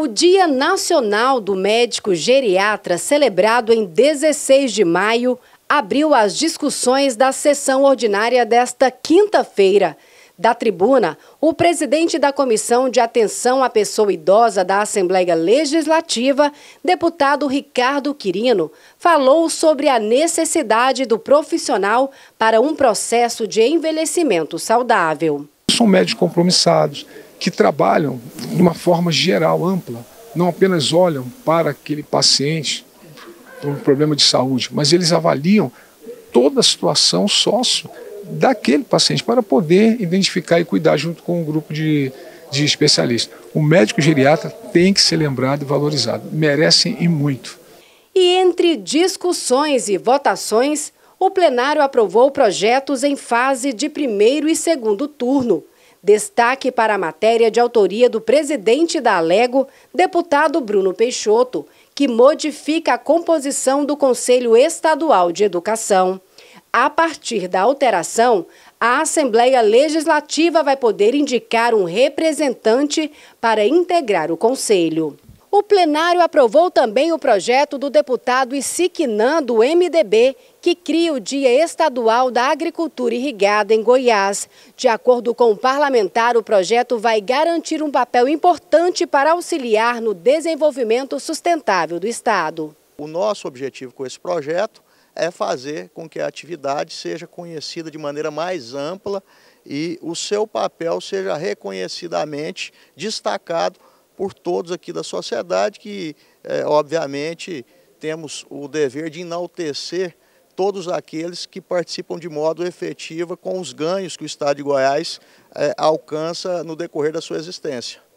O Dia Nacional do Médico Geriatra, celebrado em 16 de maio, abriu as discussões da sessão ordinária desta quinta-feira. Da tribuna, o presidente da Comissão de Atenção à Pessoa Idosa da Assembleia Legislativa, deputado Ricardo Quirino, falou sobre a necessidade do profissional para um processo de envelhecimento saudável. São médicos compromissados, que trabalham de uma forma geral, ampla, não apenas olham para aquele paciente com um problema de saúde, mas eles avaliam toda a situação sócio daquele paciente para poder identificar e cuidar junto com o um grupo de, de especialistas. O médico geriatra tem que ser lembrado e valorizado, merecem e muito. E entre discussões e votações, o plenário aprovou projetos em fase de primeiro e segundo turno. Destaque para a matéria de autoria do presidente da Alego, deputado Bruno Peixoto, que modifica a composição do Conselho Estadual de Educação. A partir da alteração, a Assembleia Legislativa vai poder indicar um representante para integrar o Conselho. O plenário aprovou também o projeto do deputado Isiquinan, do MDB, que cria o Dia Estadual da Agricultura Irrigada em Goiás. De acordo com o parlamentar, o projeto vai garantir um papel importante para auxiliar no desenvolvimento sustentável do Estado. O nosso objetivo com esse projeto é fazer com que a atividade seja conhecida de maneira mais ampla e o seu papel seja reconhecidamente destacado por todos aqui da sociedade, que é, obviamente temos o dever de enaltecer todos aqueles que participam de modo efetivo com os ganhos que o Estado de Goiás é, alcança no decorrer da sua existência.